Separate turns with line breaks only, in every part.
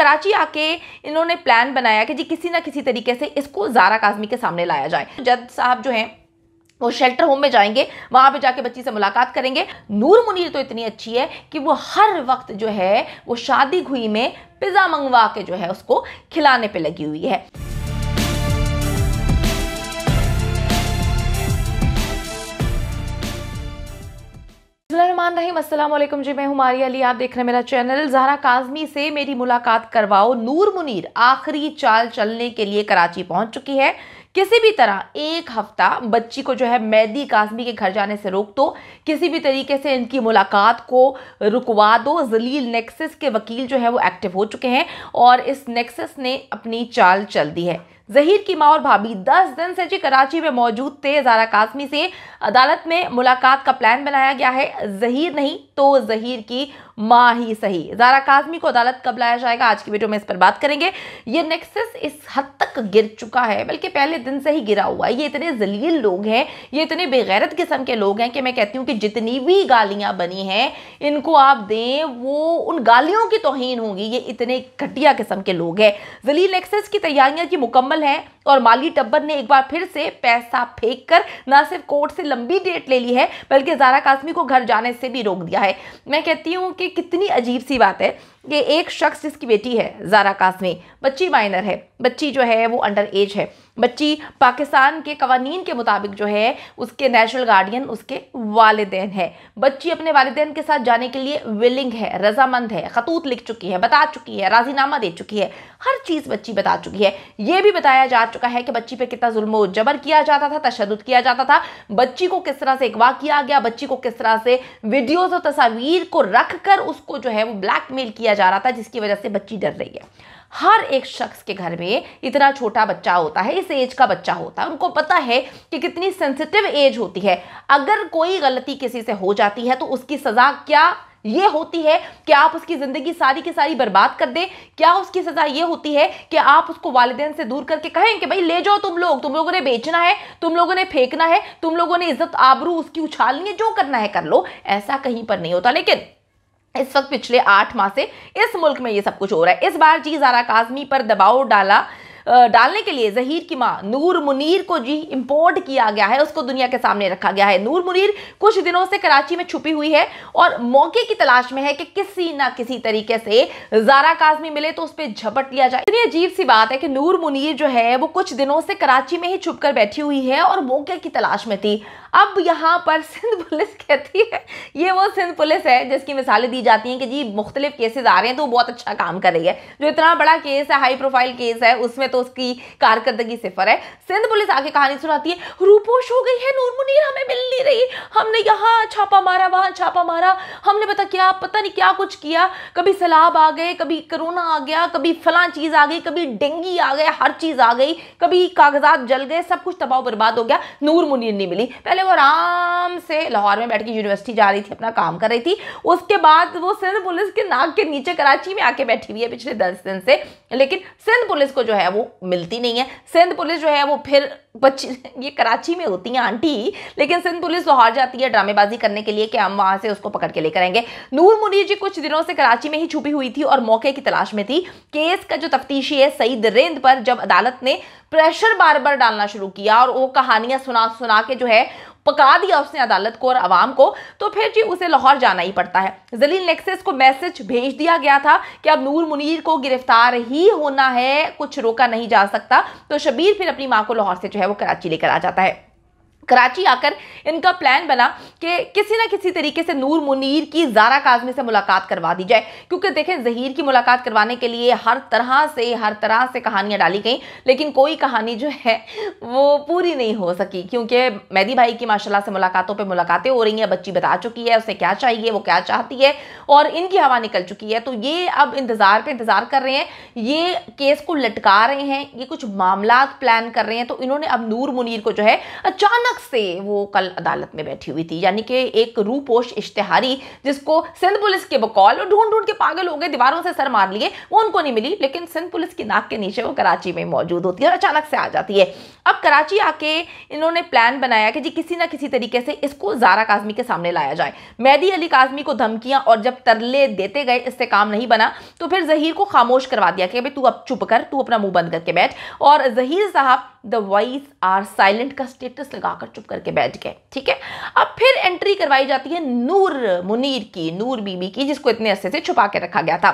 कराची आके इन्होंने प्लान बनाया कि जी किसी ना किसी तरीके से इसको जारा काजमी के सामने लाया जाए जज साहब जो हैं वो शेल्टर होम में जाएंगे वहाँ पे जाके बच्ची से मुलाकात करेंगे नूर मुनीर तो इतनी अच्छी है कि वो हर वक्त जो है वो शादी घुई में पिज़्ज़ा मंगवा के जो है उसको खिलाने पे लगी हुई है रहीम वालेकुम जी मैं मारिया अली आप देख रहे हैं मेरा चैनल जहरा काजमी से मेरी मुलाकात करवाओ नूर मुनीर आखिरी चाल चलने के लिए कराची पहुंच चुकी है किसी भी तरह एक हफ्ता बच्ची को जो है मैदी कासमी के घर जाने से रोक दो किसी भी तरीके से इनकी मुलाकात को रुकवा दो जलील नेक्सस के वकील जो है वो एक्टिव हो चुके हैं और इस नेक्सस ने अपनी चाल चल दी है जहीर की माँ और भाभी 10 दिन से जी कराची में मौजूद थे जारा कासमी से अदालत में मुलाकात का प्लान बनाया गया है जहीर नहीं तो जहीर की माँ ही सही जारा कासमी को अदालत कब लाया जाएगा आज की वीडियो में इस पर बात करेंगे ये नेक्सस इस हद गिर चुका है बल्कि पहले दिन से ही गिरा हुआ है ये इतने जलील लोग हैं ये इतने बेगैरत किस्म के लोग हैं कि मैं कहती हूँ कि जितनी भी गालियाँ बनी हैं इनको आप दें वो उन गालियों की तोहन होगी ये इतने घटिया किस्म के लोग हैं जलील एक्सेस की तैयारियाँ की मुकम्मल हैं और माली टब्बर ने एक बार फिर से पैसा फेंक कर ना सिर्फ कोर्ट से लंबी डेट ले ली है बल्कि जारा कासमी को घर जाने से भी रोक दिया है मैं कहती हूँ कि कितनी अजीब सी बात है ये एक शख्स जिसकी बेटी है जारा कासमी बच्ची माइनर है बच्ची जो है वो अंडर एज है बच्ची पाकिस्तान के कवानीन के मुताबिक जो है उसके नेशनल गार्डियन उसके वालदेन है बच्ची अपने वालदेन के साथ जाने के लिए विलिंग है रजामंद है खतूत लिख चुकी है बता चुकी है राजीनामा दे चुकी है हर चीज़ बच्ची बता चुकी है ये भी बताया जा चुका है कि बच्ची पर कितना जुल्म जबर किया जाता था तशद किया जाता था बच्ची को किस तरह से अगवा किया गया बच्ची को किस तरह से वीडियोज़ और तस्वीर को रख कर उसको जो है वो ब्लैकमेल किया जा रहा था जिसकी वजह से बच्ची डर रही है हर एक शख्स के घर में इतना छोटा बच्चा होता है इस एज का बच्चा होता है उनको पता है कि कितनी सेंसिटिव एज होती है अगर कोई गलती किसी से हो जाती है तो उसकी सज़ा क्या ये होती है कि आप उसकी ज़िंदगी सारी की सारी बर्बाद कर दें क्या उसकी सज़ा ये होती है कि आप उसको वालदेन से दूर करके कहें कि भाई ले जाओ तुम लोग तुम लोगों ने बेचना है तुम लोगों ने फेंकना है तुम लोगों ने इज्जत आबरू उसकी उछालनी है जो करना है कर लो ऐसा कहीं पर नहीं होता लेकिन इस वक्त पिछले आठ माह से इस मुल्क में ये सब कुछ हो रहा है इस बार जी जारा काजमी पर दबाव डाला डालने के लिए जहीर की माँ नूर मुनीर को जी इंपोर्ट किया गया है उसको दुनिया के सामने रखा गया है नूर मुनीर कुछ दिनों से कराची में छुपी हुई है और मौके की तलाश में है कि किसी ना किसी तरीके से जारा काजमी मिले तो उस पर झपट लिया जाए इतनी अजीब सी बात है कि नूर मुनीर जो है वो कुछ दिनों से कराची में ही छुप बैठी हुई है और मौके की तलाश में थी अब यहाँ पर सिंध पुलिस कहती है ये वो सिंध पुलिस है जिसकी मिसालें दी जाती हैं कि जी मुख्तलिफ केसेज आ रहे हैं तो बहुत अच्छा काम कर रही है जो इतना बड़ा केस है हाई प्रोफाइल केस है उसमें तो उसकी कारकर्दगी सिफर है सिंध पुलिस आगे कहानी सुनाती है रूपोश हो गई है नूर मुनीर हमें मिल नहीं रही हमने यहाँ छापा मारा वहाँ छापा मारा हमने पता क्या पता नहीं क्या कुछ किया कभी सैलाब आ गए कभी कोरोना आ गया कभी फला चीज़ आ गई कभी डेंगी आ गया हर चीज़ आ गई कभी कागजात जल गए सब कुछ तबाह बर्बाद हो गया नूर मुनीर नहीं मिली पहले वो आराम से लाहौर में बैठ के यूनिवर्सिटी जा रही थी अपना काम कर रही थी उसके बाद वो सिंध पुलिस के नाक के नीचे कराची में आके बैठी हुई है पिछले दस दिन से लेकिन सिंध पुलिस को जो है वो वो मिलती नहीं है सिंध पुलिस जो है वो फिर बच्ची ये कराची में होती हैं आंटी लेकिन सिंध पुलिस लाहौर तो जाती है ड्रामेबाजी करने के लिए कि हम वहाँ से उसको पकड़ के लेकर आएंगे नूर मुनीर जी कुछ दिनों से कराची में ही छुपी हुई थी और मौके की तलाश में थी केस का जो तफ्तीशी है सईद रेंद पर जब अदालत ने प्रेशर बार बार डालना शुरू किया और वो कहानियाँ सुना सुना के जो है पका दिया उसने अदालत को और आवाम को तो फिर जी उसे लाहौर जाना ही पड़ता है जलील नेक्सेस को मैसेज भेज दिया गया था कि अब नूर मुनीर को गिरफ्तार ही होना है कुछ रोका नहीं जा सकता तो शबीर फिर अपनी माँ को लाहौर से जो है वो कराची लेकर आ जाता है कराची आकर इनका प्लान बना कि किसी ना किसी तरीके से नूर मुनीर की जारा काजमी से मुलाकात करवा दी जाए क्योंकि देखें जहीर की मुलाकात करवाने के लिए हर तरह से हर तरह से कहानियां डाली गई लेकिन कोई कहानी जो है वो पूरी नहीं हो सकी क्योंकि मैदी भाई की माशाल्लाह से मुलाकातों पर मुलाकातें हो रही हैं बच्ची बता चुकी है उसे क्या चाहिए वो क्या चाहती है और इनकी हवा निकल चुकी है तो ये अब इंतज़ार पर इंतज़ार कर रहे हैं ये केस को लटका रहे हैं ये कुछ मामला प्लान कर रहे हैं तो इन्होंने अब नूर मुनीर को जो है अचानक अचानक से वो कल अदालत में बैठी हुई थी यानी कि एक रूपोश इश्तेहारी जिसको सिंध पुलिस के बकौल ढूंढ ढूंढ के पागल हो गए दीवारों से सर मार लिए वो उनको नहीं मिली लेकिन सिंध पुलिस की नाक के नीचे वो कराची में मौजूद होती है और अचानक से आ जाती है अब कराची आके इन्होंने प्लान बनाया कि जी किसी ना किसी तरीके से इसको जारा काजमी के सामने लाया जाए मैदी अली काजमी को धमकियां और जब तरले देते गए इससे काम नहीं बना तो फिर जहीर को खामोश करवा दिया कि भाई तू अब चुप कर तू अपना मुंह बंद करके बैठ और जहीर साहब द वॉइस आर साइलेंट का स्टेटस लगा आकर चुप करके बैठ गए ठीक है अब फिर एंट्री करवाई जाती है नूर मुनीर की नूर बीबी की जिसको इतने अरसे से छुपा के रखा गया था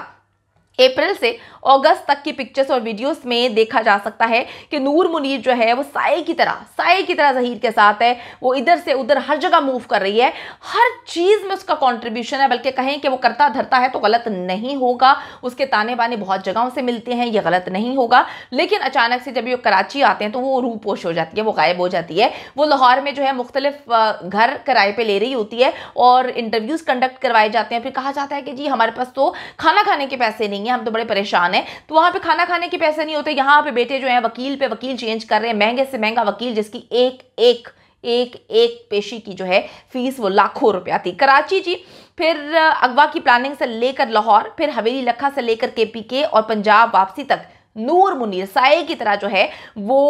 अप्रैल से अगस्त तक की पिक्चर्स और वीडियोस में देखा जा सकता है कि नूर मुनीर जो है वो साए की तरह साए की तरह जहीर के साथ है वो इधर से उधर हर जगह मूव कर रही है हर चीज़ में उसका कंट्रीब्यूशन है बल्कि कहें कि वो करता धरता है तो गलत नहीं होगा उसके ताने बाने बहुत जगहों से मिलते हैं ये गलत नहीं होगा लेकिन अचानक से जब ये कराची आते हैं तो वो रूपोश हो जाती है वो गायब हो जाती है वो लाहौर में जो है मुख्तलिफ घर किराए पर ले रही होती है और इंटरव्यूज़ कंडक्ट करवाए जाते हैं फिर कहा जाता है कि जी हमारे पास तो खाना खाने के पैसे नहीं नहीं है हम तो बड़े परेशान हैं तो वहाँ पे खाना खाने के पैसे नहीं होते यहाँ पे बेटे जो हैं वकील पे वकील चेंज कर रहे हैं महंगे से महंगा वकील जिसकी एक एक एक एक पेशी की जो है फीस वो लाखों रुपया थी कराची जी फिर अगवा की प्लानिंग से लेकर लाहौर फिर हवेली लखा से लेकर के के और पंजाब वापसी तक नूर मुनीर साय की तरह जो है वो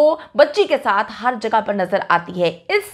बच्ची के साथ हर जगह पर नज़र आती है इस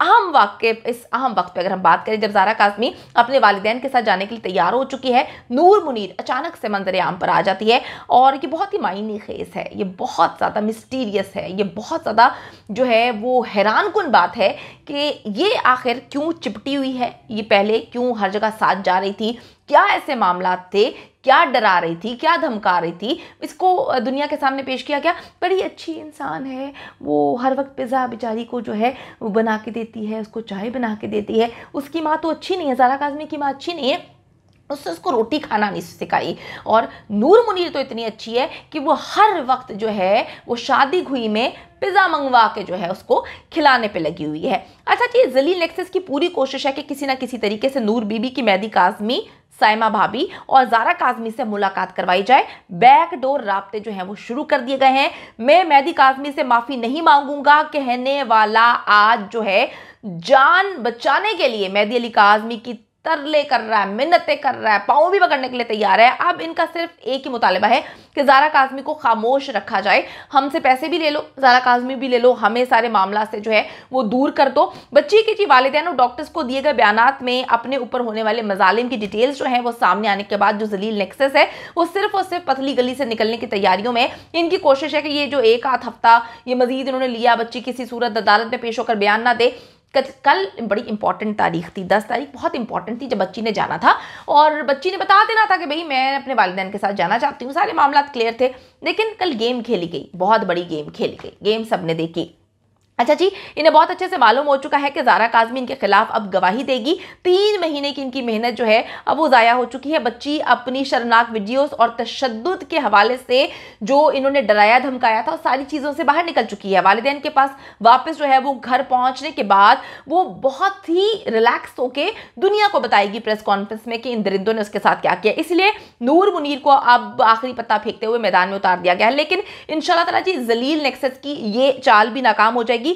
अहम वाक्य इस अहम वक्त पर अगर हम बात करें जब जारा काजमी अपने वालदेन के साथ जाने के लिए तैयार हो चुकी है नूर मुनीर अचानक से मंजर आम पर आ जाती है और ये बहुत ही मायने खेज है ये बहुत ज़्यादा मिस्टीरियस है ये बहुत ज़्यादा जो है वो हैरान कन बात है कि ये आखिर क्यों चिपटी हुई है ये पहले क्यों हर जगह साथ जा रही थी क्या ऐसे मामला थे क्या डरा रही थी क्या धमका रही थी इसको दुनिया के सामने पेश किया गया बड़ी अच्छी इंसान है वो हर वक्त पिज़्ज़ा बेचारी को जो है वो बना के देती है उसको चाय बना के देती है उसकी माँ तो अच्छी नहीं है जारा काजमी की माँ अच्छी नहीं है उससे उसको रोटी खाना नहीं सिखाई और नूर मुनीर तो इतनी अच्छी है कि वो हर वक्त जो है वो शादी हुई में पिज़्ज़ा मंगवा के जो है उसको खिलाने पे लगी हुई है अच्छा जी जलील नेक्सेस की पूरी कोशिश है कि किसी ना किसी तरीके से नूर बीबी की मैदी काजमी साइमा भाभी और जारा काजमी से मुलाकात करवाई जाए बैकडोर रबते जो हैं वो शुरू कर दिए गए हैं मैं मेहदी काजमी से माफ़ी नहीं मांगूंगा कहने वाला आज जो है जान बचाने के लिए मेहदी अली काजमी की तरले कर रहा है मिन्नतें कर रहा है पाओ भी पकड़ने के लिए तैयार है अब इनका सिर्फ एक ही मुतालबा है कि जारा काजमी को खामोश रखा जाए हमसे पैसे भी ले लो जारा काजमी भी ले लो हमें सारे मामला से जो है वो दूर कर दो बच्ची के जी वालदेन और डॉक्टर्स को दिए गए बयान में अपने ऊपर होने वाले मजालिम की डिटेल्स जो है वो सामने आने के बाद जो जलील नेक्सेस है वो सिर्फ और सिर्फ पतली गली से निकलने की तैयारियों में इनकी कोशिश है कि ये जो एक आध हफ्ता ये मजीद इन्होंने लिया बच्ची किसी सूरत अदालत में पेश होकर बयान ना दे कल बड़ी इंपॉर्टेंट तारीख थी दस तारीख बहुत इंपॉर्टेंट थी जब बच्ची ने जाना था और बच्ची ने बता देना था कि भाई मैं अपने वालदे के साथ जाना चाहती हूँ सारे मामला क्लियर थे लेकिन कल गेम खेली गई बहुत बड़ी गेम खेली गई गेम सब ने देखी अच्छा जी इन्हें बहुत अच्छे से मालूम हो चुका है कि जारा काजमी इनके खिलाफ अब गवाही देगी तीन महीने की इनकी मेहनत जो है अब वो ज़ाया हो चुकी है बच्ची अपनी शर्मनाक वीडियोस और तशद के हवाले से जो इन्होंने डराया धमकाया था सारी चीज़ों से बाहर निकल चुकी है वालदेन के पास वापस जो है वो घर पहुँचने के बाद वो बहुत ही रिलैक्स होकर दुनिया को बताएगी प्रेस कॉन्फ्रेंस में कि इन दरिंदों ने उसके साथ क्या किया इसलिए नूर मुनीर को अब आखिरी पत्ता फेंकते हुए मैदान में उतार दिया गया है लेकिन इन शाह जी जलील नेक्सेस की ये चाल भी नाकाम हो जाएगी